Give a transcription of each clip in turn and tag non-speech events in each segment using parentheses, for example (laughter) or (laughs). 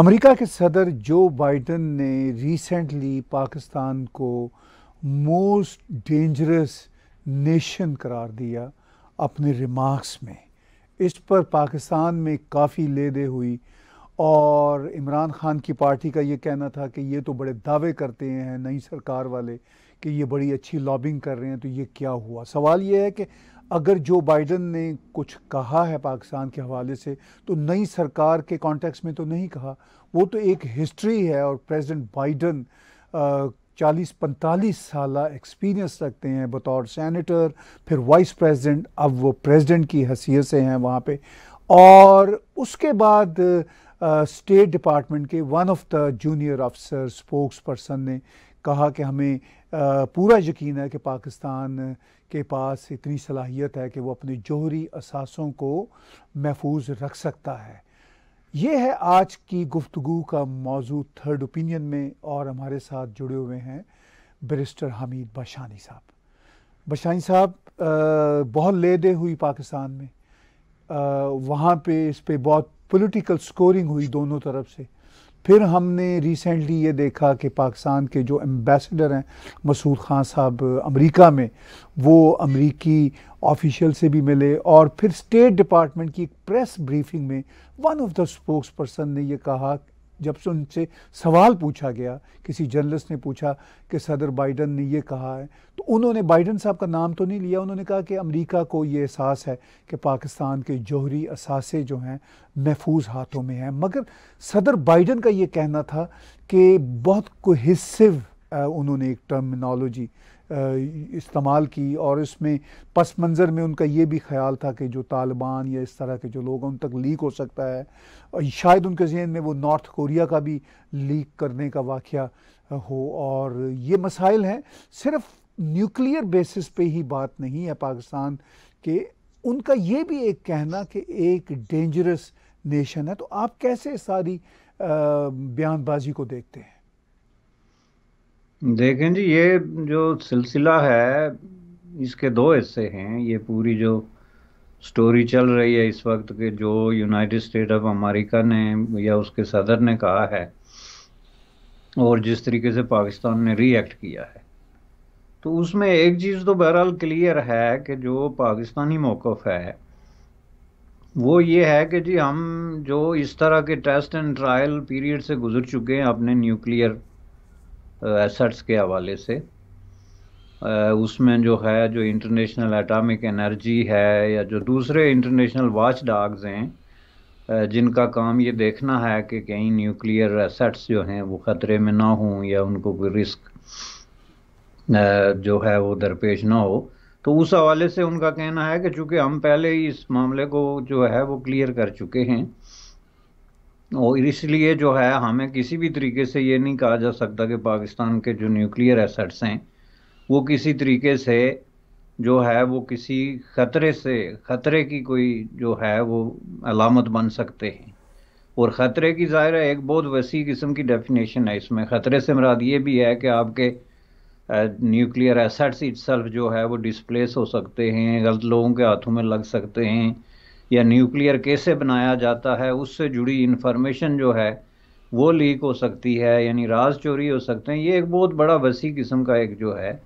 America के सदर जो बाइडन ने रिसेंटली पाकिस्तान को मोस्ट डेंजरस नेशन करार दिया अपने रिमार्क्स में इस पर पाकिस्तान में काफ़ी ले दे हुई और इमरान ख़ान की पार्टी का ये कहना था कि ये तो बड़े दावे करते हैं नई सरकार वाले कि ये बड़ी अच्छी लॉबिंग कर रहे हैं तो ये क्या हुआ सवाल ये है कि अगर जो बाइडन ने कुछ कहा है पाकिस्तान के हवाले से तो नई सरकार के कॉन्टेक्स्ट में तो नहीं कहा वो तो एक हिस्ट्री है और प्रेसिडेंट बाइडन चालीस पैंतालीस साल एक्सपीरियंस रखते हैं बतौर सेनेटर फिर वाइस प्रेसिडेंट अब वो प्रेसिडेंट की हैसियत से हैं वहाँ पे और उसके बाद स्टेट uh, डिपार्टमेंट के वन ऑफ द जूनियर अफसर स्पोक्स पर्सन ने कहा कि हमें uh, पूरा यकीन है कि पाकिस्तान के पास इतनी सलाहियत है कि वो अपने जोहरी असासों को महफूज रख सकता है ये है आज की गुफ्तु का मौजू थर्ड ओपिनियन में और हमारे साथ जुड़े हुए हैं बरिस्टर हमीद बशानी साहब बशानी साहब बहुत लेदे हुई पाकिस्तान में वहाँ पे इस पे बहुत पॉलिटिकल स्कोरिंग हुई दोनों तरफ से फिर हमने रिसेंटली ये देखा कि पाकिस्तान के जो एम्बेसडर हैं मसूद खान साहब अमेरिका में वो अमेरिकी ऑफिशियल से भी मिले और फिर स्टेट डिपार्टमेंट की एक प्रेस ब्रीफिंग में one of the spokesperson ने यह कहा जब से उनसे सवाल पूछा गया किसी जर्नलिस्ट ने पूछा कि सदर बाइडन ने ये कहा है तो उन्होंने बाइडन साहब का नाम तो नहीं लिया उन्होंने कहा कि अमेरिका को ये एहसास है कि पाकिस्तान के जौहरी असासे जो हैं महफूज हाथों में हैं मगर सदर बाइडन का ये कहना था कि बहुत कोहिसिव उन्होंने एक टर्मिनोलॉजी इस्तेमाल की और इसमें पस मंज़र में उनका ये भी ख्याल था कि जो तालिबान या इस तरह के जो लोग हैं उन तक लीक हो सकता है और शायद उनके जहन में वो नॉर्थ कोरिया का भी लीक करने का वाक़ हो और ये मसाइल हैं सिर्फ न्यूक्लियर बेसिस पे ही बात नहीं है पाकिस्तान के उनका ये भी एक कहना कि एक डेंजरस नेशन है तो आप कैसे सारी बयानबाजी को देखते हैं देखें जी ये जो सिलसिला है इसके दो हिस्से हैं ये पूरी जो स्टोरी चल रही है इस वक्त के जो यूनाइटेड स्टेट ऑफ अमेरिका ने या उसके सदर ने कहा है और जिस तरीके से पाकिस्तान ने रिएक्ट किया है तो उसमें एक चीज़ तो बहरहाल क्लियर है कि जो पाकिस्तानी मौक़ है वो ये है कि जी हम जो इस तरह के टेस्ट एंड ट्रायल पीरियड से गुजर चुके हैं अपने न्यूक्लियर एसेट्स के हवाले से उसमें जो है जो इंटरनेशनल एटॉमिक एनर्जी है या जो दूसरे इंटरनेशनल वॉच डाग्स हैं जिनका काम ये देखना है कि कहीं न्यूक्लियर एसेट्स जो हैं वो ख़तरे में ना हों या उनको कोई रिस्क जो है वो दरपेश ना हो तो उस हवाले से उनका कहना है कि चूँकि हम पहले ही इस मामले को जो है वो क्लियर कर चुके हैं और इसलिए जो है हमें किसी भी तरीके से ये नहीं कहा जा सकता कि पाकिस्तान के जो न्यूक्लियर एसेट्स हैं वो किसी तरीके से जो है वो किसी ख़तरे से ख़तरे की कोई जो है वो अलामत बन सकते हैं और ख़तरे की ज़ाहिर है एक बहुत वसी किस्म की डेफिनेशन है इसमें ख़तरे से मराद ये भी है कि आपके न्यूक्लियर एसेट्स इट्सल्फ जो है वो डिस्प्लेस हो सकते हैं गलत लोगों के हाथों में लग सकते हैं या न्यूक्लियर कैसे बनाया जाता है उससे जुड़ी इंफॉर्मेशन जो है वो लीक हो सकती है यानी राज चोरी हो सकते हैं ये एक बहुत बड़ा वसी किस्म का एक जो है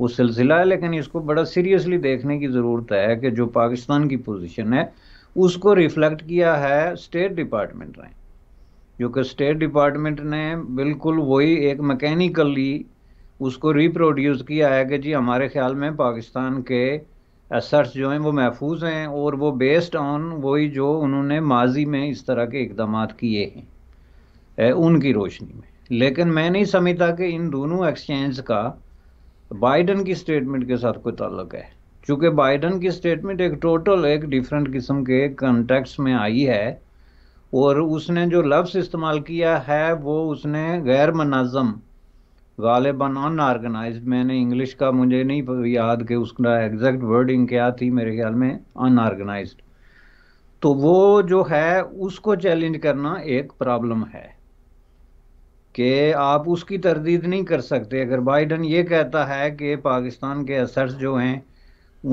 वो सिलसिला है लेकिन इसको बड़ा सीरियसली देखने की ज़रूरत है कि जो पाकिस्तान की पोजीशन है उसको रिफ्लेक्ट किया है स्टेट डिपार्टमेंट ने जो कि स्टेट डिपार्टमेंट ने बिल्कुल वही एक मैकेनिकली उसको रिप्रोड्यूस किया है कि जी हमारे ख्याल में पाकिस्तान के एसर्ट्स जो हैं वो महफूज हैं और वो बेस्ड ऑन वही जो उन्होंने माजी में इस तरह के इकदाम किए हैं उनकी रोशनी में लेकिन मैं नहीं समझता कि इन दोनों एक्सचेंज का बाइडन की स्टेटमेंट के साथ कोई ताल्लुक है चूँकि बाइडन की स्टेटमेंट एक टोटल एक डिफरेंट किस्म के कंटेक्स में आई है और उसने जो लफ्स इस्तेमाल किया है वो उसने गैर मनाजम गालिबन अनऑर्गेनाइज मैंने इंग्लिश का मुझे नहीं याद कि उसका एग्जैक्ट वर्डिंग क्या थी मेरे ख्याल में अनऑर्गेनाइज तो वो जो है उसको चैलेंज करना एक प्रॉब्लम है कि आप उसकी तरदीद नहीं कर सकते अगर बाइडन ये कहता है कि पाकिस्तान के असर्स जो हैं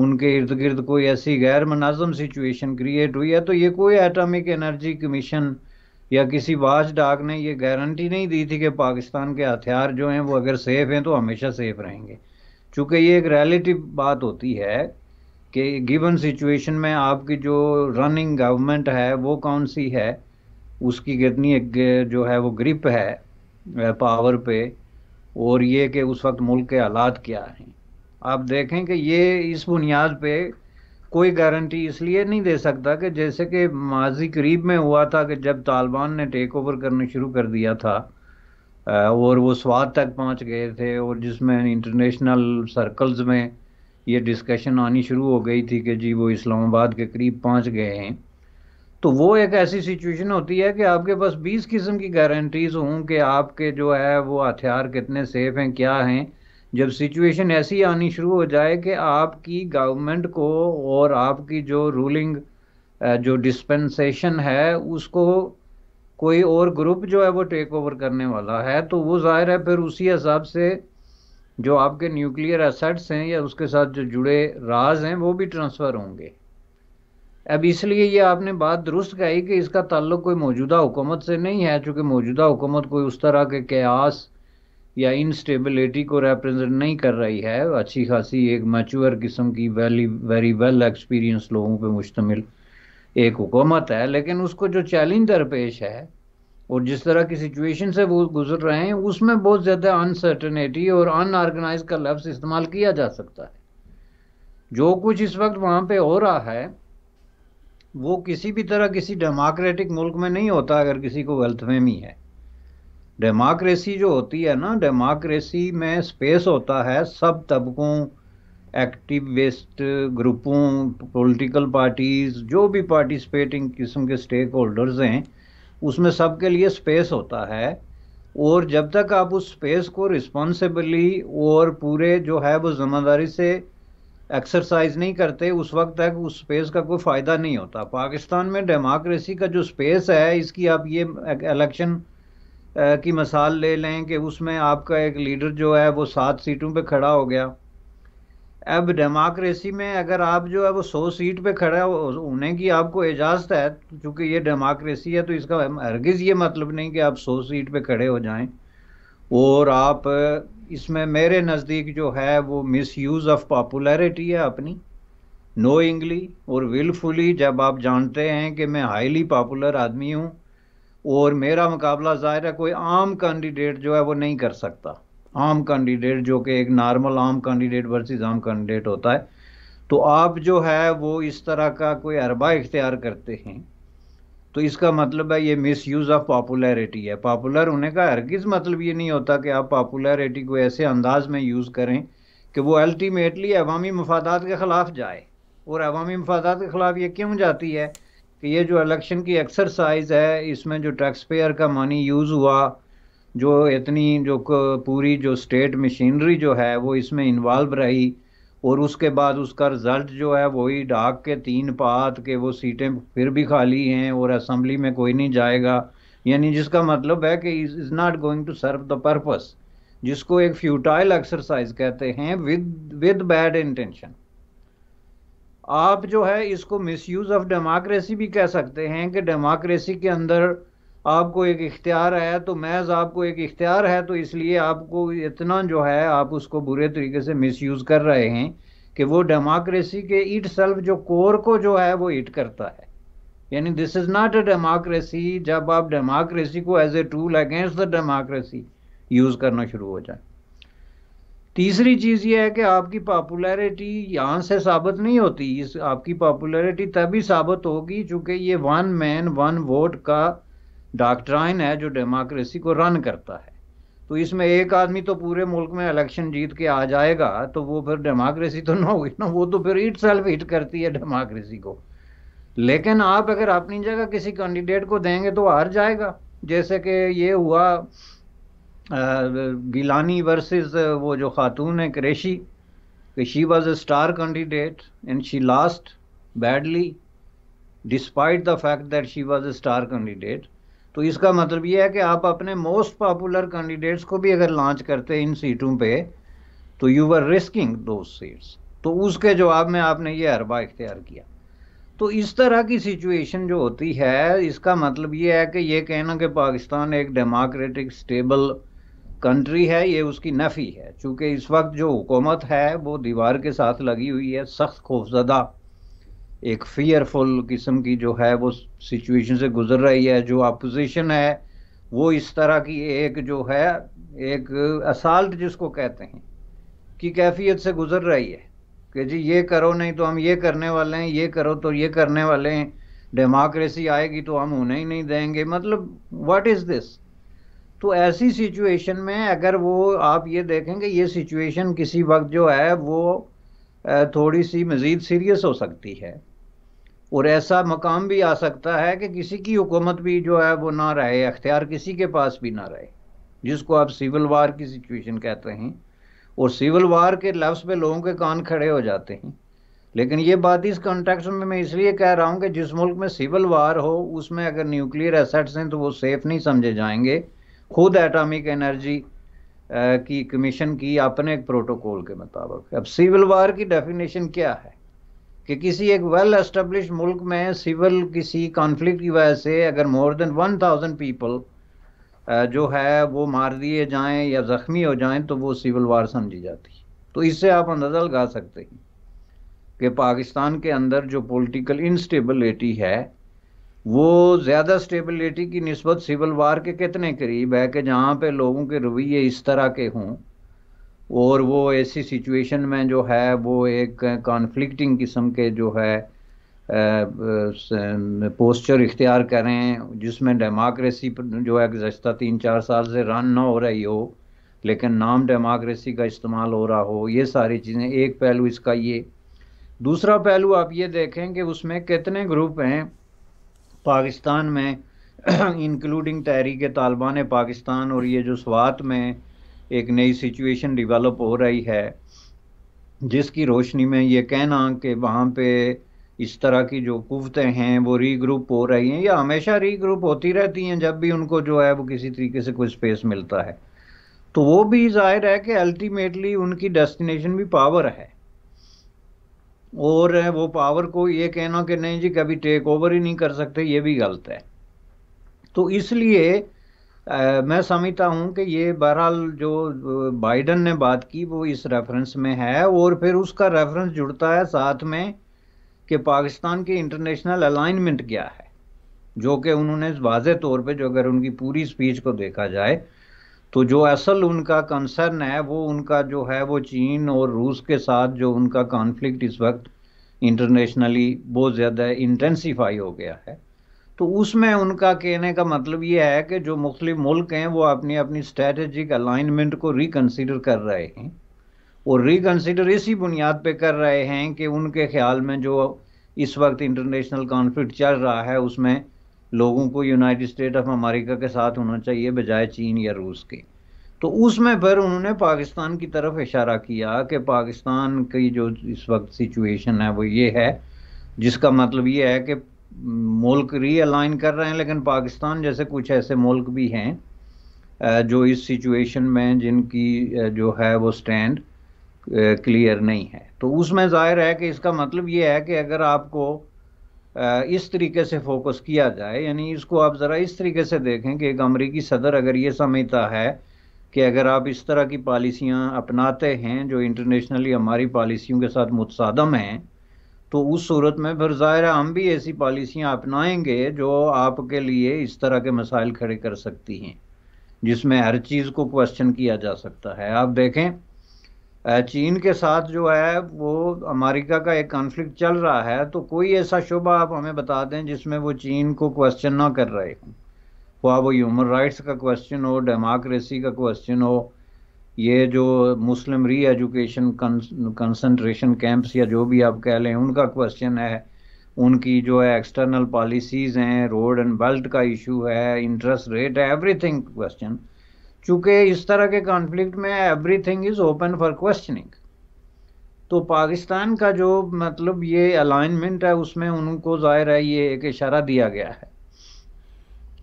उनके इर्द गिर्द कोई ऐसी गैर मुनाजम सिचुएशन क्रिएट हुई है तो ये कोई एटॉमिक एनर्जी कमीशन या किसी बाज डाक ने ये गारंटी नहीं दी थी कि पाकिस्तान के हथियार जो हैं वो अगर सेफ़ हैं तो हमेशा सेफ़ रहेंगे चूँकि ये एक रियलिटी बात होती है कि गिवन सिचुएशन में आपकी जो रनिंग गवर्नमेंट है वो कौन सी है उसकी कितनी जो है वो ग्रिप है पावर पे और ये कि उस वक्त मुल्क के हालात क्या हैं आप देखें कि ये इस बुनियाद पे कोई गारंटी इसलिए नहीं दे सकता कि जैसे कि माजी करीब में हुआ था कि जब तालिबान ने टेक ओवर करना शुरू कर दिया था और वो स्वाद तक पहुंच गए थे और जिसमें इंटरनेशनल सर्कल्स में ये डिस्कशन आनी शुरू हो गई थी कि जी वो इस्लामाबाद के करीब पहुंच गए हैं तो वो एक ऐसी सिचुएशन होती है कि आपके पास 20 किस्म की गारंटीज़ हों कि आपके जो है वो हथियार कितने सेफ़ हैं क्या हैं जब सिचुएशन ऐसी आनी शुरू हो जाए कि आपकी गवर्नमेंट को और आपकी जो रूलिंग जो डिस्पेंसेशन है उसको कोई और ग्रुप जो है वो टेक ओवर करने वाला है तो वो ज़ाहिर है फिर उसी हिसाब से जो आपके न्यूक्लियर एसेट्स हैं या उसके साथ जो जुड़े राज हैं वो भी ट्रांसफ़र होंगे अब इसलिए ये आपने बात दुरुस्त कही कि इसका ताल्लुक कोई मौजूदा हुकूमत से नहीं है चूँकि मौजूदा हुकूमत कोई उस तरह के क्यास या इनस्टेबिलिटी को रिप्रेजेंट नहीं कर रही है अच्छी खासी एक मैच्योर किस्म की वेली वेरी वेल एक्सपीरियंस लोगों पे मुश्तमिल एक हुकूमत है लेकिन उसको जो चैलेंज दरपेश है और जिस तरह की सिचुएशन से वो गुजर रहे हैं उसमें बहुत ज़्यादा अनसर्टनिटी और अनऑर्गेनाइज का लफ्ज़ इस्तेमाल किया जा सकता है जो कुछ इस वक्त वहाँ पे हो रहा है वो किसी भी तरह किसी डेमोक्रेटिक मुल्क में नहीं होता अगर किसी को वेल्थ में भी है डेमोक्रेसी जो होती है ना डेमोक्रेसी में स्पेस होता है सब तबकों एक्टिविस्ट ग्रुपों पॉलिटिकल पार्टीज़ जो भी पार्टिसिपेटिंग किस्म के स्टेक होल्डर्स हैं उसमें सबके लिए स्पेस होता है और जब तक आप उस स्पेस को रिस्पॉन्सिबली और पूरे जो है वो ज़िम्मेदारी से एक्सरसाइज नहीं करते उस वक्त तक उस स्पेस का कोई फ़ायदा नहीं होता पाकिस्तान में डेमोक्रेसी का जो स्पेस है इसकी आप ये इलेक्शन की मसाल ले लें कि उसमें आपका एक लीडर जो है वो सात सीटों पे खड़ा हो गया अब डेमोक्रेसी में अगर आप जो है वो सौ सीट पे खड़ा होने की आपको इजाज़त है क्योंकि ये डेमोक्रेसी है तो इसका हरगिज़ ये मतलब नहीं कि आप सौ सीट पे खड़े हो जाएं और आप इसमें मेरे नज़दीक जो है वो मिस यूज़ ऑफ पॉपुलैरिटी है अपनी नोइंगली और विलफुली जब आप जानते हैं कि मैं हाईली पॉपुलर आदमी हूँ और मेरा मुकाबला ज़ाहिर है कोई आम कैंडिडेट जो है वो नहीं कर सकता आम कैंडिडेट जो कि एक नॉर्मल आम कैंडिडेट वर्सेस आम कैंडिडेट होता है तो आप जो है वो इस तरह का कोई अरबा इख्तियार करते हैं तो इसका मतलब है ये मिस यूज़ ऑफ पॉपुलैरिटी है पॉपुलर होने का हरगिज़ मतलब ये नहीं होता कि आप पॉपुलैरिटी को ऐसे अंदाज में यूज़ करें कि वो अल्टीमेटली अवामी मफादात के ख़िलाफ़ जाए और अवामी मफादात के ख़िलाफ़ ये क्यों जाती है कि ये जो इलेक्शन की एक्सरसाइज है इसमें जो टैक्स पेयर का मनी यूज़ हुआ जो इतनी जो पूरी जो स्टेट मशीनरी जो है वो इसमें इन्वॉल्व रही और उसके बाद उसका रिज़ल्ट जो है वही डाक के तीन पात के वो सीटें फिर भी खाली हैं और असम्बली में कोई नहीं जाएगा यानी जिसका मतलब है कि is not going to serve the purpose जिसको एक फ्यूटाइल एक्सरसाइज कहते हैं विद विद बैड इंटेंशन आप जो है इसको मिस यूज ऑफ डेमोक्रेसी भी कह सकते हैं कि डेमोक्रेसी के अंदर आपको एक इख्तियार है तो महज आपको एक इख्तियार है तो इसलिए आपको इतना जो है आप उसको बुरे तरीके से मिस यूज कर रहे हैं कि वो डेमोक्रेसी के इट सेल्फ जो कोर को जो है वो इट करता है यानी this is not a democracy जब आप डेमोक्रेसी को as a tool against the democracy use करना शुरू हो जाए तीसरी चीज़ ये है कि आपकी पॉपुलैरिटी यहाँ से साबित नहीं होती इस आपकी पॉपुलैरिटी तभी साबित होगी चूंकि ये वन मैन वन वोट का डॉक्ट्राइन है जो डेमोक्रेसी को रन करता है तो इसमें एक आदमी तो पूरे मुल्क में इलेक्शन जीत के आ जाएगा तो वो फिर डेमोक्रेसी तो ना होगी ना वो तो फिर इट सेल्फ हिट करती है डेमोक्रेसी को लेकिन आप अगर अपनी जगह किसी कैंडिडेट को देंगे तो हार जाएगा जैसे कि ये हुआ गिलानी uh, वर्सेस uh, वो जो खातून है Qureshi she was a star candidate and she lost badly despite the fact that she was a star candidate तो इसका मतलब ये है कि आप अपने मोस्ट पॉपुलर कैंडिडेट्स को भी अगर लॉन्च करते इन सीटों पे तो यू आर रिस्किंग दो सीट्स तो उसके जवाब में आपने ये अरबा इख्तियार किया तो इस तरह की सिचुएशन जो होती है इसका मतलब ये है कि ये कहना कि पाकिस्तान एक डेमोक्रेटिक स्टेबल कंट्री है ये उसकी नफ़ी है चूँकि इस वक्त जो हुकूमत है वो दीवार के साथ लगी हुई है सख्त खौफजदा एक फियरफुल किस्म की जो है वो सिचुएशन से गुजर रही है जो अपोजिशन है वो इस तरह की एक जो है एक असाल्ट जिसको कहते हैं कि कैफियत से गुजर रही है कि जी ये करो नहीं तो हम ये करने वाले हैं ये करो तो ये करने वाले हैं डेमोक्रेसी आएगी तो हम उन्हें ही नहीं देंगे मतलब व्हाट इज़ दिस तो ऐसी सिचुएशन में अगर वो आप ये देखेंगे ये सिचुएशन किसी वक्त जो है वो थोड़ी सी मज़ीद सीरियस हो सकती है और ऐसा मकाम भी आ सकता है कि किसी की हुकूमत भी जो है वो ना रहे अख्तियार किसी के पास भी ना रहे जिसको आप सिविल वार की सिचुएशन कहते हैं और सिविल वार के लफ्स पे लोगों के कान खड़े हो जाते हैं लेकिन ये बात इस कॉन्टेक्स्ट में मैं इसलिए कह रहा हूँ कि जिस मुल्क में सिविल वार हो उसमें अगर न्यूक्लियर एसेट्स हैं तो वो सेफ़ नहीं समझे जाएंगे खुद एटॉमिक एनर्जी की कमीशन की अपने एक प्रोटोकॉल के मुताबिक अब सिविल वार की डेफिनेशन क्या है कि किसी एक वेल एस्टेब्लिश मुल्क में सिविल किसी कॉन्फ्लिक्ट की वजह से अगर more than one thousand people जो है वो मार दिए जाएं या ज़ख्मी हो जाएं तो वो सिविल वार समझी जाती है तो इससे आप अंदाज़ा लगा सकते हैं कि पाकिस्तान के अंदर जो पॉलिटिकल इंस्टेबिलिटी है वो ज़्यादा स्टेबिलिटी की नस्बत सिविल वार के कितने करीब है कि जहाँ पे लोगों के रवैये इस तरह के हों और वो ऐसी सिचुएशन में जो है वो एक कॉन्फ्लिक्टिंग किस्म के जो है पोस्चर इख्तियार करें जिसमें डेमोक्रेसी जो है गुजशत तीन चार साल से रन ना हो रही हो लेकिन नाम डेमोक्रेसी का इस्तेमाल हो रहा हो ये सारी चीज़ें एक पहलू इसका ये दूसरा पहलू आप ये देखें कि उसमें कितने ग्रुप हैं पाकिस्तान में इंक्लूडिंग तहरीक तालिबान पाकिस्तान और ये जो स्वात में एक नई सिचुएशन डिवेलप हो रही है जिसकी रोशनी में ये कहना कि वहाँ पे इस तरह की जो कुवतें हैं वो रीग्रुप हो रही हैं या हमेशा रीग्रुप होती रहती हैं जब भी उनको जो है वो किसी तरीके से कोई स्पेस मिलता है तो वो भी जाहिर है कि अल्टीमेटली उनकी डेस्टिनेशन भी पावर है और है वो पावर को ये कहना कि नहीं जी कभी टेक ओवर ही नहीं कर सकते ये भी गलत है तो इसलिए आ, मैं समझता हूँ कि ये बहरहाल जो बाइडन ने बात की वो इस रेफरेंस में है और फिर उसका रेफरेंस जुड़ता है साथ में कि पाकिस्तान की इंटरनेशनल अलाइनमेंट क्या है जो कि उन्होंने वाजे तौर पे जो अगर उनकी पूरी स्पीच को देखा जाए तो जो असल उनका कंसर्न है वो उनका जो है वो चीन और रूस के साथ जो उनका कॉन्फ्लिक्ट इस वक्त इंटरनेशनली बहुत ज़्यादा इंटेंसीफाई हो गया है तो उसमें उनका कहने का मतलब ये है कि जो मुख्तु मुल्क हैं वो अपनी अपनी स्ट्रेटजिक अलाइनमेंट को रिकन्सिडर कर रहे हैं और रिकन्सिडर इसी बुनियाद पर कर रहे हैं कि उनके ख्याल में जो इस वक्त इंटरनेशनल कॉन्फ्लिक्ट चल रहा है उसमें लोगों को यूनाइटेड स्टेट ऑफ अमेरिका के साथ होना चाहिए बजाय चीन या रूस के तो उसमें फिर उन्होंने पाकिस्तान की तरफ इशारा किया कि पाकिस्तान की जो इस वक्त सिचुएशन है वो ये है जिसका मतलब ये है कि मुल्क रीअलाइन कर रहे हैं लेकिन पाकिस्तान जैसे कुछ ऐसे मुल्क भी हैं जो इस सिचुएशन में जिनकी जो है वो स्टैंड क्लियर नहीं है तो उसमें जाहिर है कि इसका मतलब ये है कि अगर आपको इस तरीके से फोकस किया जाए यानी इसको आप ज़रा इस तरीके से देखें कि एक अमरीकी सदर अगर ये समझता है कि अगर आप इस तरह की पॉलिसियाँ अपनाते हैं जो इंटरनेशनली हमारी पॉलिसियों के साथ मुतसादम हैं तो उस सूरत में फिर ज़ाहिर हम भी ऐसी पॉलिसियाँ अपनाएंगे जो आपके लिए इस तरह के मसाइल खड़े कर सकती हैं जिसमें हर चीज़ को क्वेश्चन किया जा सकता है आप देखें चीन के साथ जो है वो अमेरिका का एक कॉन्फ्लिक्ट चल रहा है तो कोई ऐसा शोभा आप हमें बता दें जिसमें वो चीन को क्वेश्चन ना कर रहे हों ख्वा वो ह्यूमन राइट्स का क्वेश्चन हो डेमोक्रेसी का क्वेश्चन हो ये जो मुस्लिम री एजुकेशन कंसनट्रेशन कैंप्स या जो भी आप कह लें उनका क्वेश्चन है उनकी जो है एक्सटर्नल पॉलिसीज़ हैं रोड एंड बेल्ट का इशू है इंटरेस्ट रेट है एवरीथिंग क्वेश्चन चूंकि इस तरह के कॉन्फ्लिक्ट में every thing is open for questioning तो पाकिस्तान का जो मतलब ये अलाइनमेंट है उसमें उनको ज़ाहिर है ये एक इशारा दिया गया है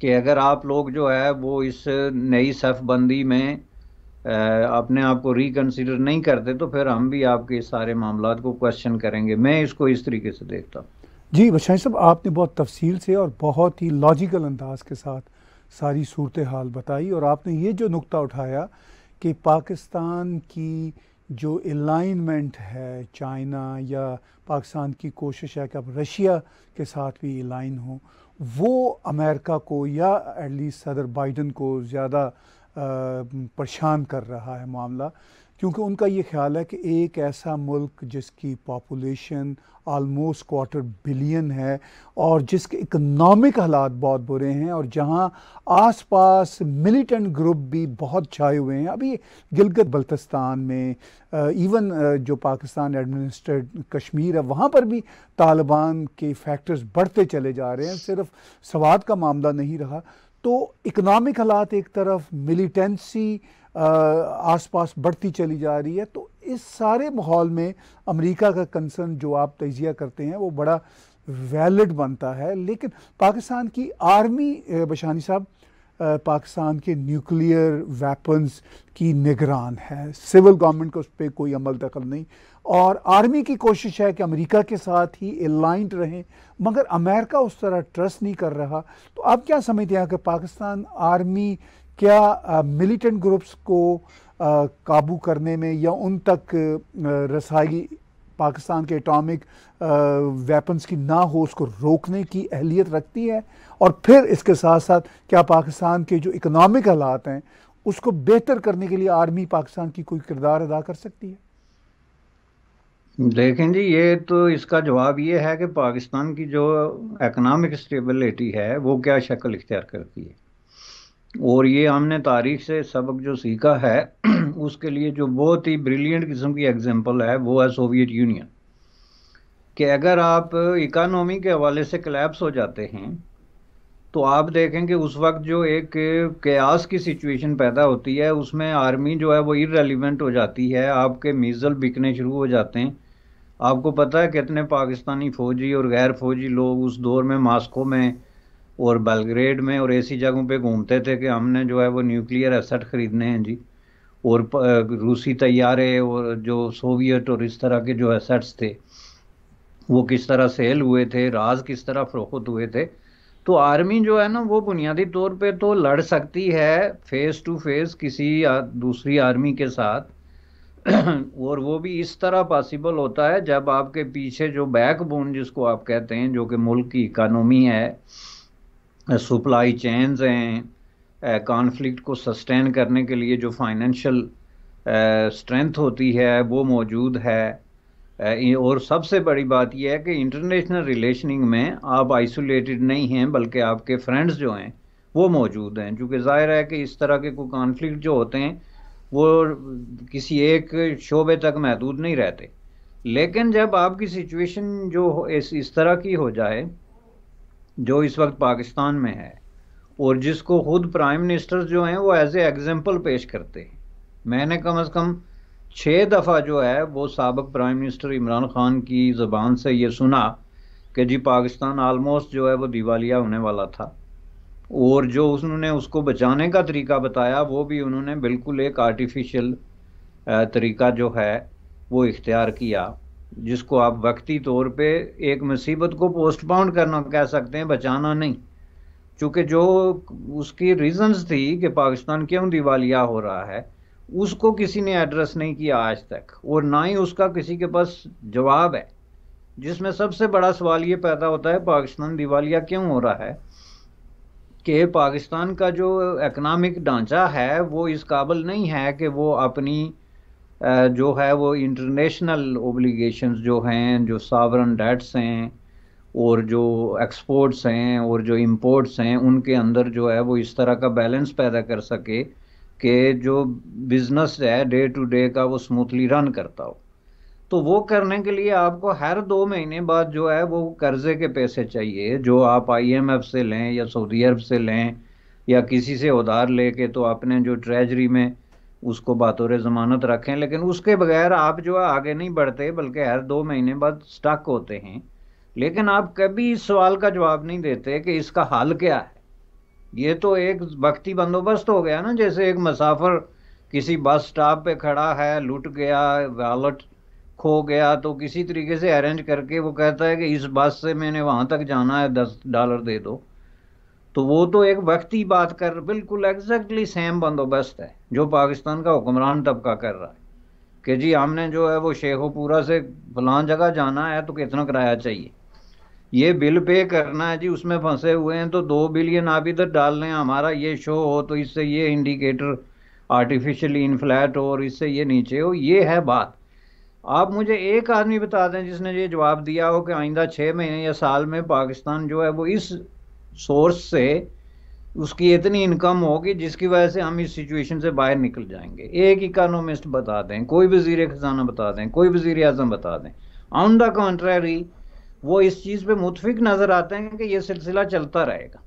कि अगर आप लोग जो है वो इस नई सफ़बंदी में अपने आप को रिकनसिडर नहीं करते तो फिर हम भी आपके सारे मामला को क्वेश्चन करेंगे मैं इसको इस तरीके से देखता हूँ जी बशाई साहब आपने बहुत तफसील से और बहुत ही लॉजिकल अंदाज के साथ सारी सूरत हाल बताई और आपने ये जो नुक्ता उठाया कि पाकिस्तान की जो अलाइनमेंट है चाइना या पाकिस्तान की कोशिश है कि अब रशिया के साथ भी अलाइन हो वो अमेरिका को या एटलीस्ट सदर बाइडन को ज़्यादा परेशान कर रहा है मामला क्योंकि उनका ये ख्याल है कि एक ऐसा मुल्क जिसकी पापोलेशन आलमोस्ट क्वार्टर बिलियन है और जिसके इकनॉमिक हालात बहुत बुरे हैं और जहाँ आस पास मिलिटेंट ग्रुप भी बहुत छाए हुए हैं अभी गिलगत बल्तिस्तान में इवन जो पाकिस्तान एडमिनिस्ट्रेट कश्मीर है वहाँ पर भी तालिबान के फैक्टर्स बढ़ते चले जा रहे हैं सिर्फ सवाद का मामला नहीं रहा तो इकनॉमिक हालात एक तरफ मिलीटेंसी आसपास बढ़ती चली जा रही है तो इस सारे माहौल में अमेरिका का कंसर्न जो आप तजिया करते हैं वो बड़ा वैलिड बनता है लेकिन पाकिस्तान की आर्मी बशानी साहब पाकिस्तान के न्यूक्लियर वेपन्स की निगरान है सिविल गवर्नमेंट को उस पर कोई अमल दखल नहीं और आर्मी की कोशिश है कि अमेरिका के साथ ही एलाइंट रहें मगर अमेरिका उस तरह ट्रस्ट नहीं कर रहा तो आप क्या समझते हैं कि पाकिस्तान आर्मी क्या मिलिटेंट ग्रुप्स को काबू करने में या उन तक रसाई पाकिस्तान के एटॉमिक वेपन्स की ना हो उसको रोकने की अहलियत रखती है और फिर इसके साथ साथ क्या पाकिस्तान के जो इकोनॉमिक हालात हैं उसको बेहतर करने के लिए आर्मी पाकिस्तान की कोई किरदार अदा कर सकती है देखें जी ये तो इसका जवाब ये है कि पाकिस्तान की जो इकोनॉमिक स्टेबिलिटी है वो क्या शक्ल इख्तियार करती है और ये हमने तारीख से सबक जो सीखा है (clears throat) उसके लिए जो बहुत ही ब्रिलियंट किस्म की एग्जाम्पल है वो है सोवियत यूनियन कि अगर आप इकानोमी के हवाले से कलेप्स हो जाते हैं तो आप देखें कि उस वक्त जो एक कयास की सिचुएशन पैदा होती है उसमें आर्मी जो है वो इरेलीवेंट हो जाती है आपके मीज़ल बिकने शुरू हो जाते हैं आपको पता है कितने पाकिस्तानी फ़ौजी और गैर फौजी लोग उस दौर में मास्को में और बलग्रेड में और ऐसी जगहों पे घूमते थे कि हमने जो है वो न्यूक्लियर एसेट ख़रीदने हैं जी और रूसी तैयारे और जो सोवियत और इस तरह के जो एसेट्स थे वो किस तरह सेल हुए थे राज किस तरह फरोख्त हुए थे तो आर्मी जो है ना वो बुनियादी तौर पे तो लड़ सकती है फेस टू फेस किसी दूसरी आर्मी के साथ (clears throat) और वो भी इस तरह पॉसिबल होता है जब आपके पीछे जो बैकबोन जिसको आप कहते हैं जो कि मुल्क की इकानमी है सप्लाई चेन्स हैं कॉन्फ्लिक्ट को सस्टेन करने के लिए जो फाइनेंशियल स्ट्रेंथ होती है वो मौजूद है और सबसे बड़ी बात यह है कि इंटरनेशनल रिलेशनिंग में आप आइसोलेटेड नहीं हैं बल्कि आपके फ्रेंड्स जो हैं वो मौजूद हैं चूँकि ज़ाहिर है कि इस तरह के कोई कॉन्फ्लिक्ट जो होते हैं वो किसी एक शोबे तक महदूद नहीं रहते लेकिन जब आपकी सिचुएशन जो इस इस तरह की हो जाए जो इस वक्त पाकिस्तान में है और जिसको खुद प्राइम मिनिस्टर जो हैं वो एज ए एग्जाम्पल पेश करते हैं मैंने कम अज़ कम छः दफ़ा जो है वो सबक प्राइम मिनिस्टर इमरान खान की ज़बान से ये सुना कि जी पाकिस्तान आलमोस्ट जो है वो दिवालिया होने वाला था और जो उन्होंने उसको बचाने का तरीका बताया वो भी उन्होंने बिल्कुल एक आर्टिफिशियल तरीका जो है वो इख्तियार किया जिसको आप वक्ती तौर पे एक मुसीबत को पोस्टपोन करना कह सकते हैं बचाना नहीं चूँकि जो उसकी रीजंस थी कि पाकिस्तान क्यों दिवालिया हो रहा है उसको किसी ने एड्रेस नहीं किया आज तक और ना ही उसका किसी के पास जवाब है जिसमें सबसे बड़ा सवाल ये पैदा होता है पाकिस्तान दिवालिया क्यों हो रहा है कि पाकिस्तान का जो इकनॉमिक ढांचा है वो इस काबिल नहीं है कि वो अपनी जो है वो इंटरनेशनल ओब्लिगेशंस जो हैं जो सावरन डेट्स हैं और जो एक्सपोर्ट्स हैं और जो इंपोर्ट्स हैं उनके अंदर जो है वो इस तरह का बैलेंस पैदा कर सके कि जो बिज़नेस है डे टू डे का वो स्मूथली रन करता हो तो वो करने के लिए आपको हर दो महीने बाद जो है वो कर्ज़े के पैसे चाहिए जो आप आईएमएफ से लें या सऊदी अरब से लें या किसी से उधार लेके तो आपने जो ट्रेजरी में उसको बतौर ज़मानत रखें लेकिन उसके बगैर आप जो है आगे नहीं बढ़ते बल्कि हर दो महीने बाद स्टक होते हैं लेकिन आप कभी इस सवाल का जवाब नहीं देते कि इसका हल क्या है ये तो एक वक्ती बंदोबस्त हो गया ना जैसे एक मुसाफिर किसी बस स्टॉप पे खड़ा है लूट गया वॉलेट खो गया तो किसी तरीके से अरेंज करके वो कहता है कि इस बस से मैंने वहाँ तक जाना है दस डॉलर दे दो तो वो तो एक वक्ती बात कर बिल्कुल एग्जैक्टली सेम बंदोबस्त है जो पाकिस्तान का हुक्मरान तबका कर रहा है कि जी हमने जो है वो शेखोपुरा से फलां जगह जाना है तो कितना किराया चाहिए ये बिल पे करना है जी उसमें फंसे हुए हैं तो दो बिलियन आप इधर तो डाल लें हमारा ये शो हो तो इससे ये इंडिकेटर आर्टिफिशियली इनफ्लैट हो और इससे ये नीचे हो ये है बात आप मुझे एक आदमी बता दें जिसने ये जवाब दिया हो कि आइंदा छः महीने या साल में पाकिस्तान जो है वो इस सोर्स से उसकी इतनी इनकम होगी जिसकी वजह से हम इस सिचुएशन से बाहर निकल जाएंगे एक इकोनॉमिस्ट बता दें कोई वजीर खजाना बता दें कोई वजीर अजम बता दें ऑन द कॉन्ट्रेरी वो इस चीज़ पे मुतफिक नज़र आते हैं कि ये सिलसिला चलता रहेगा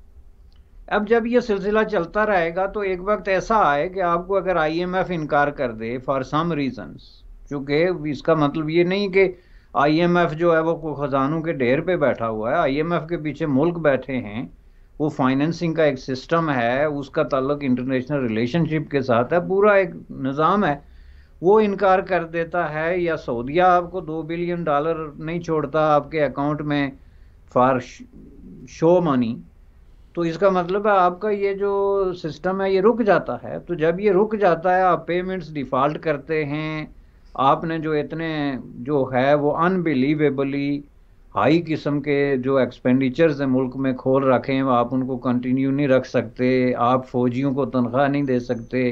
अब जब ये सिलसिला चलता रहेगा तो एक वक्त ऐसा आए कि आपको अगर आईएमएफ इनकार कर दे फॉर सम रीजंस चूंकि इसका मतलब ये नहीं कि आईएमएफ जो है वो खजानों के ढेर पे बैठा हुआ है आईएमएफ के पीछे मुल्क बैठे हैं वो फाइनेंसिंग का एक सिस्टम है उसका ताल्लुक इंटरनेशनल रिलेशनशिप के साथ है पूरा एक निज़ाम है वो इनकार कर देता है या सऊदिया आपको दो बिलियन डॉलर नहीं छोड़ता आपके अकाउंट में फॉर शो मनी तो इसका मतलब है आपका ये जो सिस्टम है ये रुक जाता है तो जब ये रुक जाता है आप पेमेंट्स डिफ़ॉल्ट करते हैं आपने जो इतने जो है वो अनबिलीवेबली हाई किस्म के जो एक्सपेंडिचर्स हैं मुल्क में खोल रखे हैं आप उनको कंटिन्यू नहीं रख सकते आप फौजियों को तनख्वाह नहीं दे सकते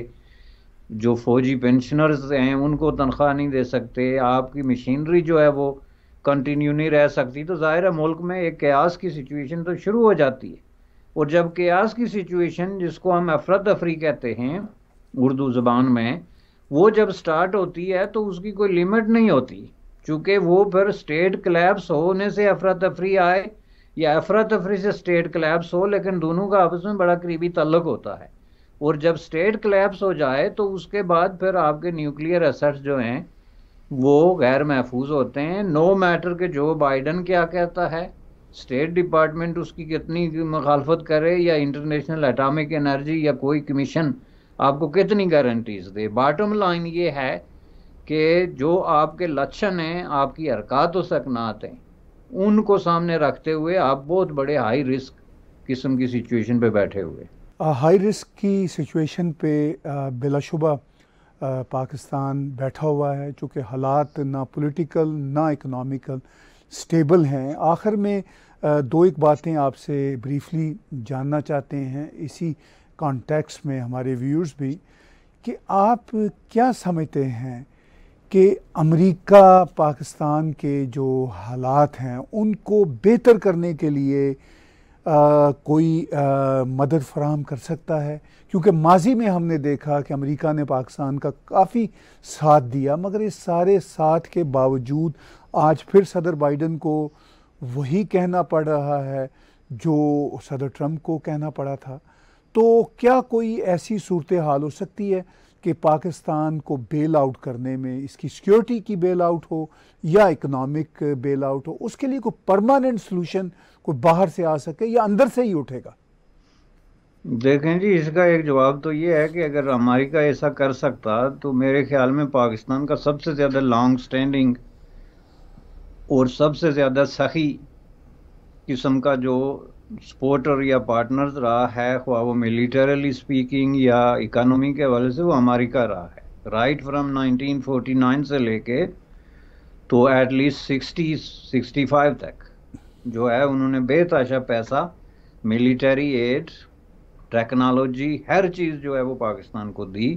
जो फौजी पेंशनर्स हैं उनको तनख्वाह नहीं दे सकते आपकी मशीनरी जो है वो कंटिन्यू नहीं रह सकती तो ज़ाहिर है मुल्क में एक क्यास की सिचुएशन तो शुरू हो जाती है और जब क्यास की सिचुएशन जिसको हम अफरा तफरी कहते हैं उर्दू ज़बान में वो जब स्टार्ट होती है तो उसकी कोई लिमिट नहीं होती चूंकि वो फिर स्टेट क्लैप्स होने से अफरा तफरी आए या अफरा तफरी से स्टेट क्लैप्स हो लेकिन दोनों का आपस में बड़ा करीबी तल्लक होता है और जब स्टेट क्लैप्स हो जाए तो उसके बाद फिर आपके न्यूक्लियर असर्स जो हैं वो गैर महफूज होते हैं नो मैटर के जो बाइडन क्या कहता है स्टेट डिपार्टमेंट उसकी कितनी मुखालफत करे या इंटरनेशनल एटॉमिक एनर्जी या कोई कमीशन आपको कितनी गारंटीज दे बॉटम लाइन ये है कि जो आपके लक्षण हैं आपकी हरकत सकनात हैं उनको सामने रखते हुए आप बहुत बड़े हाई रिस्क किस्म की सिचुएशन पे बैठे हुए हाई रिस्क की सिचुएशन पे बिलाशुबा पाकिस्तान बैठा हुआ है चूँकि हालात ना पॉलिटिकल ना इकोनॉमिकल स्टेबल हैं आखिर में दो एक बातें आपसे ब्रीफली जानना चाहते हैं इसी कॉन्टेक्स्ट में हमारे व्यूर्स भी कि आप क्या समझते हैं कि अमेरिका पाकिस्तान के जो हालात हैं उनको बेहतर करने के लिए आ, कोई आ, मदद फराम कर सकता है क्योंकि माजी में हमने देखा कि अमेरिका ने पाकिस्तान का काफ़ी साथ दिया मगर इस सारे साथ के बावजूद आज फिर सदर बाइडन को वही कहना पड़ रहा है जो सदर ट्रम्प को कहना पड़ा था तो क्या कोई ऐसी सूरत हाल हो सकती है कि पाकिस्तान को बेल आउट करने में इसकी सिक्योरिटी की बेल आउट हो या इकनॉमिक बेल आउट हो उसके लिए कोई परमानेंट सोल्यूशन कोई बाहर से आ सके या अंदर से ही उठेगा देखें जी इसका एक जवाब तो ये है कि अगर अमेरिका ऐसा कर सकता तो मेरे ख्याल में पाकिस्तान का सबसे ज़्यादा लॉन्ग स्टैंडिंग और सबसे ज़्यादा सही किस्म का जो सपोर्टर या पार्टनर रहा है वो मिलिटरली स्पीकिंग या इकानमी के हवाले से वो अमेरिका रहा है राइट फ्रॉम 1949 से लेके तो एटलीस्ट 60 65 तक जो है उन्होंने बेताशा पैसा मिलिटरी एड टेक्नोलॉजी हर चीज़ जो है वो पाकिस्तान को दी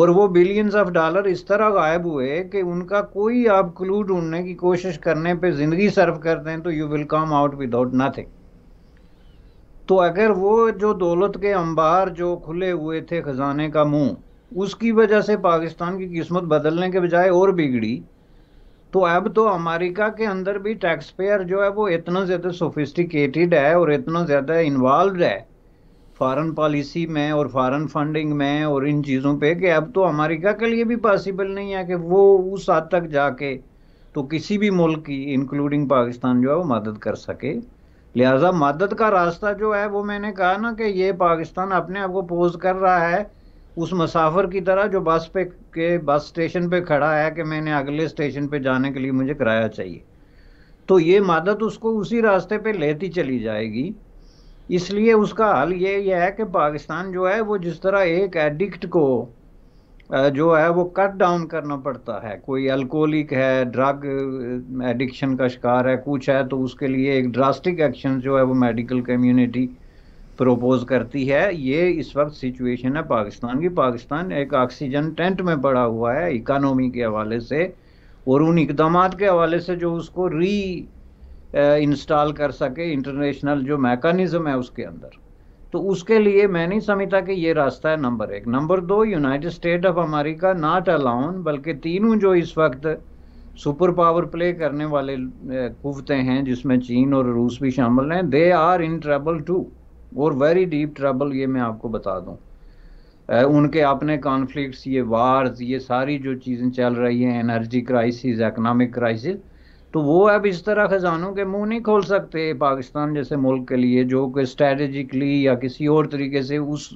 और वो बिलियंस ऑफ डॉलर इस तरह गायब हुए कि उनका कोई आप क्लू ढूंढने की कोशिश करने पे ज़िंदगी सर्व कर दें तो you will come out without nothing तो अगर वो जो दौलत के अंबार जो खुले हुए थे खजाने का मुंह उसकी वजह से पाकिस्तान की किस्मत बदलने के बजाय और बिगड़ी तो अब तो अमेरिका के अंदर भी टैक्स पेयर जो है वो इतना ज़्यादा सोफिस्टिकेटेड है और इतना ज़्यादा इन्वॉल्व है फॉरेन पॉलिसी में और फॉरेन फंडिंग में और इन चीज़ों पे कि अब तो अमेरिका के लिए भी पॉसिबल नहीं है कि वो उस हद तक जाके तो किसी भी मुल्क की इंक्लूडिंग पाकिस्तान जो है वो मदद कर सके लिहाजा मदद का रास्ता जो है वो मैंने कहा ना कि ये पाकिस्तान अपने आप को पोज कर रहा है उस मुसाफिर की तरह जो बस पे के बस स्टेशन पे खड़ा है कि मैंने अगले स्टेशन पे जाने के लिए मुझे किराया चाहिए तो ये मदद उसको उसी रास्ते पे लेती चली जाएगी इसलिए उसका हल ये है कि पाकिस्तान जो है वो जिस तरह एक एडिक्ट को जो है वो कट डाउन करना पड़ता है कोई अल्कोहलिक है ड्रग एडिक्शन का शिकार है कुछ है तो उसके लिए एक ड्रास्टिक एक्शन जो है वो मेडिकल कम्युनिटी प्रोपोज करती है ये इस वक्त सिचुएशन है पाकिस्तान की पाकिस्तान एक ऑक्सीजन टेंट में पड़ा हुआ है इकानोमी के हवाले से और उन इकदाम के हवाले से जो उसको री इंस्टॉल कर सके इंटरनेशनल जो मैकानिज़म है उसके अंदर तो उसके लिए मैं नहीं समझता कि ये रास्ता है नंबर एक नंबर दो united state of America not alone बल्कि तीनों जो इस वक्त सुपर पावर प्ले करने वाले कुवतें हैं जिसमें चीन और रूस भी शामिल हैं they are in trouble too और वेरी डीप ट्रबल ये मैं आपको बता दूं उनके अपने कॉन्फ्लिक्ट ये वार्स ये सारी जो चीज़ें चल रही हैं एनर्जी क्राइसिस इकोनॉमिक क्राइसिस तो वो अब इस तरह खजानों के मुंह नहीं खोल सकते पाकिस्तान जैसे मुल्क के लिए जो कि स्ट्रेटेजिकली या किसी और तरीके से उस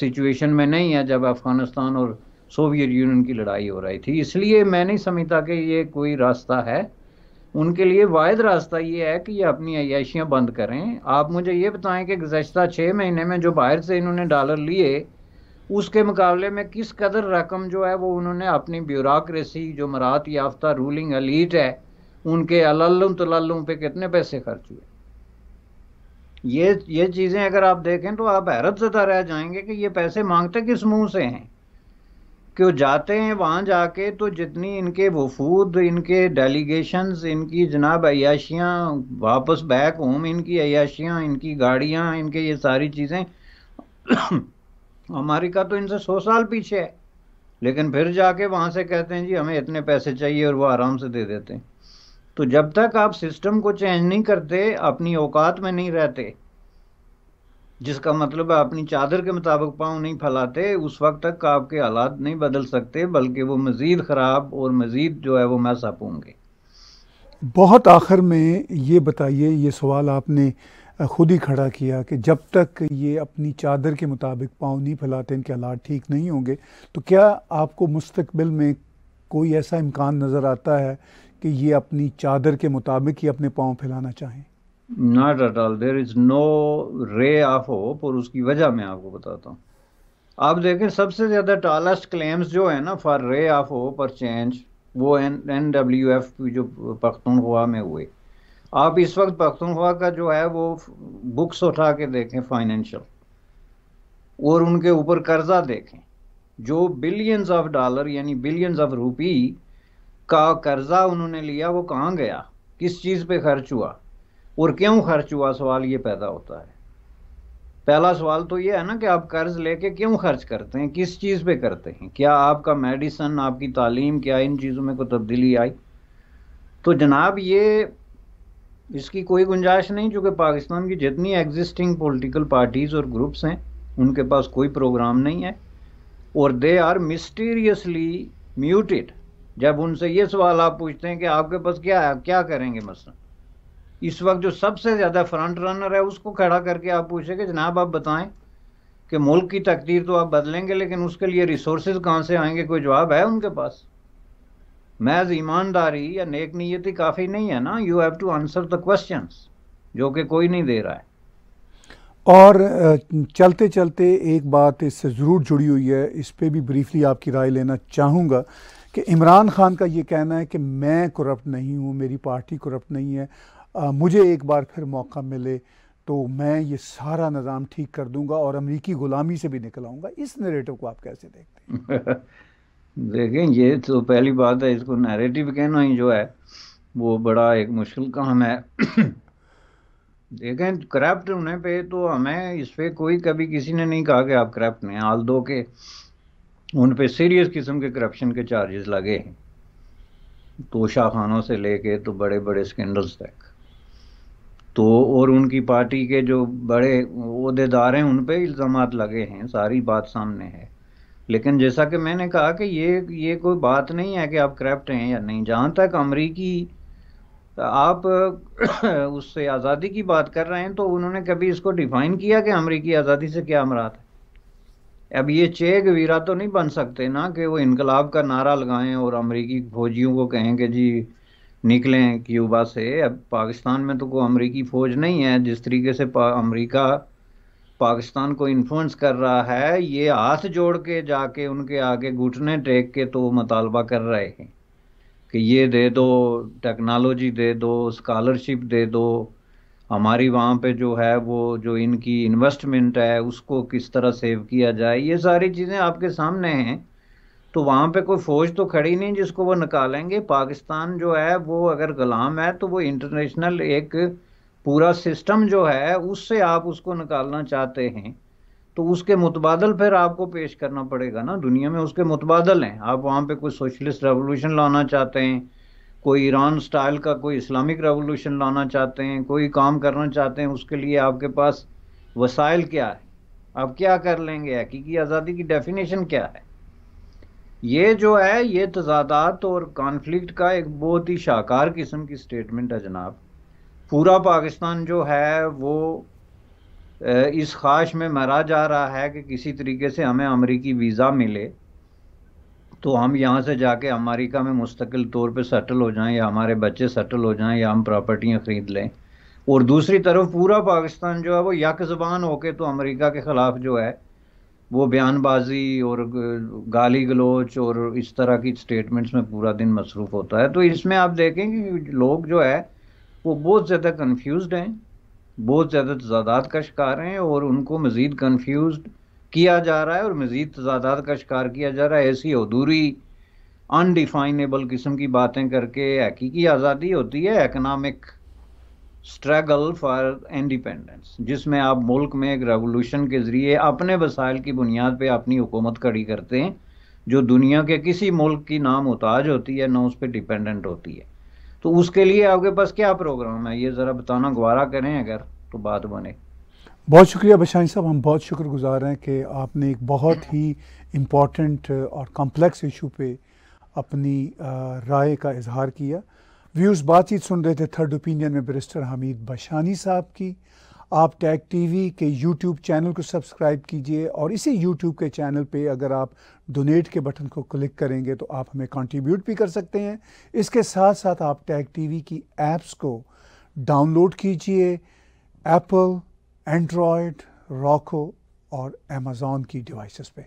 सिचुएशन में नहीं है जब अफ़गानिस्तान और सोवियत यूनियन की लड़ाई हो रही थी इसलिए मैं नहीं समझता कि ये कोई रास्ता है उनके लिए वाद रास्ता ये है कि ये अपनी अयाशियाँ बंद करें आप मुझे ये बताएं कि गुजशत छः महीने में जो बाहर से इन्होंने डॉलर लिए उसके मुकाबले में किस कदर रकम जो है वो उन्होंने अपनी ब्यूरोसी जो मरात याफ्ता रूलिंग अलीट है उनके अलल्लुम तो तलल्लुम पे कितने पैसे खर्च हुए ये ये चीज़ें अगर आप देखें तो आप हैरत ज़दा तो रह जाएंगे कि ये पैसे मांगते किस मुंह से हैं क्यों जाते हैं वहाँ जाके तो जितनी इनके वफूद इनके डेलीगेशंस इनकी जनाब अयाशियाँ वापस बैक होम इनकी अयाशियाँ इनकी गाड़ियाँ इनके ये सारी चीज़ें अमेरिका (coughs) तो इनसे सौ साल पीछे है लेकिन फिर जाके वहाँ से कहते हैं जी हमें इतने पैसे चाहिए और वो आराम से दे देते हैं तो जब तक आप सिस्टम को चेंज नहीं करते अपनी औकात में नहीं रहते जिसका मतलब है अपनी चादर के मुताबिक पाँव नहीं फैलाते उस वक्त तक आपके हालात नहीं बदल सकते बल्कि वो मज़ीद ख़राब और मज़ीद जो है वो मैसअप होंगे बहुत आखिर में ये बताइए ये सवाल आपने खुद ही खड़ा किया कि जब तक ये अपनी चादर के मुताबिक पाँव नहीं फैलाते इनके हालात ठीक नहीं होंगे तो क्या आपको मुस्तबिल में कोई ऐसा इम्कान नज़र आता है कि ये अपनी चादर के मुताबिक ही अपने पाँव फैलाना चाहें not at all there is no ray of hope और उसकी वजह मैं आपको बताता हूँ आप देखें सबसे ज़्यादा टॉलेस्ट क्लेम्स जो है ना फॉर रे ऑफ होप और चेंज वो एन एन डब्ल्यू एफ जो पख्तनख्वा में हुए आप इस वक्त पख्तनख्वा का जो है वो बुक्स उठा के देखें फाइनेंशियल और उनके ऊपर कर्जा देखें जो बिलियंस ऑफ डॉलर यानी बिलियंस ऑफ रुपी का कर्जा उन्होंने लिया वो कहाँ गया किस चीज़ पे खर्च हुआ और क्यों खर्च हुआ सवाल ये पैदा होता है पहला सवाल तो ये है ना कि आप कर्ज लेके क्यों खर्च करते हैं किस चीज़ पे करते हैं क्या आपका मेडिसन आपकी तालीम क्या इन चीज़ों में कोई तब्दीली आई तो जनाब ये इसकी कोई गुंजाइश नहीं चूंकि पाकिस्तान की जितनी एग्जिस्टिंग पॉलिटिकल पार्टीज़ और ग्रुप्स हैं उनके पास कोई प्रोग्राम नहीं है और दे आर मिस्टीरियसली म्यूटेड जब उनसे ये सवाल आप पूछते हैं कि आपके पास क्या है क्या करेंगे मसला इस वक्त जो सबसे ज़्यादा फ्रंट रनर है उसको खड़ा करके आप पूछे कि जनाब आप बताएं कि मुल्क की तकदीर तो आप बदलेंगे लेकिन उसके लिए रिसोर्स कहाँ से आएंगे कोई जवाब है उनके पास महज ईमानदारी या नेक नीयति काफ़ी नहीं है ना you have to answer the question जो कि कोई नहीं दे रहा है और चलते चलते एक बात इससे ज़रूर जुड़ी हुई है इस पर भी ब्रीफली आपकी राय लेना चाहूँगा कि इमरान खान का ये कहना है कि मैं करप्ट नहीं हूँ मेरी पार्टी करप्ट नहीं है आ, मुझे एक बार फिर मौका मिले तो मैं ये सारा निज़ाम ठीक कर दूंगा और अमरीकी ग़ुलामी से भी निकल आऊँगा इस नरेटिव को आप कैसे देखते हैं (laughs) देखें ये तो पहली बात है इसको नैरेटिव कहना ही जो है वो बड़ा एक मुश्किल काम है (coughs) देखें करप्ट होने पे तो हमें इस पर कोई कभी किसी ने नहीं कहा कि आप करप्ट हैं आल दो के उन पे सीरियस किस्म के करप्शन के चार्जेस लगे हैं खानों से लेके तो बड़े बड़े स्कैंडल्स तक तो और उनकी पार्टी के जो बड़े अहदेदार हैं उन पे इल्ज़ाम लगे हैं सारी बात सामने है लेकिन जैसा कि मैंने कहा कि ये ये कोई बात नहीं है कि आप करप्ट हैं या नहीं जहाँ तक अमरीकी आप (coughs) उससे आज़ादी की बात कर रहे हैं तो उन्होंने कभी इसको डिफाइन किया कि अमरीकी आज़ादी से क्या अमरात है अब ये चेक वीरा तो नहीं बन सकते ना कि वो इनकलाब का नारा लगाएं और अमरीकी फौजियों को कहें कि जी निकलें क्यूबा से अब पाकिस्तान में तो कोई अमरीकी फ़ौज नहीं है जिस तरीके से पा, अमरीका पाकिस्तान को इन्फ्लुएंस कर रहा है ये हाथ जोड़ के जाके उनके आगे घुटने टेक के तो मुतालबा कर रहे हैं कि ये दे दो टेक्नोलॉजी दे दो स्कॉलरशिप दे दो हमारी वहाँ पे जो है वो जो इनकी इन्वेस्टमेंट है उसको किस तरह सेव किया जाए ये सारी चीज़ें आपके सामने हैं तो वहाँ पे कोई फौज तो खड़ी नहीं जिसको वो निकालेंगे पाकिस्तान जो है वो अगर गुलाम है तो वो इंटरनेशनल एक पूरा सिस्टम जो है उससे आप उसको निकालना चाहते हैं तो उसके मुतबादल फिर आपको पेश करना पड़ेगा ना दुनिया में उसके मुतबादल हैं आप वहाँ पे कोई सोशलिस्ट रेवोल्यूशन लाना चाहते हैं कोई ईरान स्टाइल का कोई इस्लामिक रेवोल्यूशन लाना चाहते हैं कोई काम करना चाहते हैं उसके लिए आपके पास वसाइल क्या है आप क्या कर लेंगे हकीकी आज़ादी की डेफिनेशन क्या है ये जो है ये तजादात और कॉन्फ्लिक्ट का एक बहुत ही शाकार किस्म की स्टेटमेंट है जनाब पूरा पाकिस्तान जो है वो इस ख्वाहिश में मरा जा रहा है कि किसी तरीके से हमें अमरीकी वीज़ा मिले तो हम यहाँ से जाके अमेरिका में मुस्तकिल तौर पे सेटल हो जाएं या हमारे बच्चे सेटल हो जाएं या हम प्रॉपर्टियाँ ख़रीद लें और दूसरी तरफ पूरा पाकिस्तान जो है वो यक ज़बान होके तो अमेरिका के ख़िलाफ़ जो है वो बयानबाजी और गाली गलोच और इस तरह की स्टेटमेंट्स में पूरा दिन मसरूफ़ होता है तो इसमें आप देखें कि लोग जो है वो बहुत ज़्यादा कन्फ्यूज़ हैं बहुत ज़्यादा तजादात का शिकार हैं और उनको मज़ीद कन्फ्यूज़ किया जा रहा है और मज़ीद तजादात का शिकार किया जा रहा है ऐसी अधूरी अनडिफाइनेबल किस्म की बातें करके हकीकी आज़ादी होती है इकनॉमिक स्ट्रगल फॉर इंडिपेंडेंस जिसमें आप मुल्क में एक रेवोल्यूशन के ज़रिए अपने वसाइल की बुनियाद पर अपनी हुकूमत खड़ी करते हैं जो दुनिया के किसी मुल्क की ना मोहताज होती है ना उस पर डिपेंडेंट होती है तो उसके लिए आपके पास क्या प्रोग्राम है ये ज़रा बताना गवारा करें अगर तो बात बने बहुत शुक्रिया बशानी साहब हम बहुत शुक्रगुजार हैं कि आपने एक बहुत ही इम्पॉर्टेंट और कॉम्प्लेक्स इशू पे अपनी राय का इजहार किया व्यूज़ बातचीत सुन रहे थे थर्ड ओपिनियन में बरिस्टर हमीद बशानी साहब की आप टैग टीवी के यूट्यूब चैनल को सब्सक्राइब कीजिए और इसी यूट्यूब के चैनल पे अगर आप डोनेट के बटन को क्लिक करेंगे तो आप हमें कंट्रीब्यूट भी कर सकते हैं इसके साथ साथ आप टैग टीवी की एप्स को डाउनलोड कीजिए एप्पल एंड्रॉयड रॉको और अमेज़ोन की डिवाइसेस पे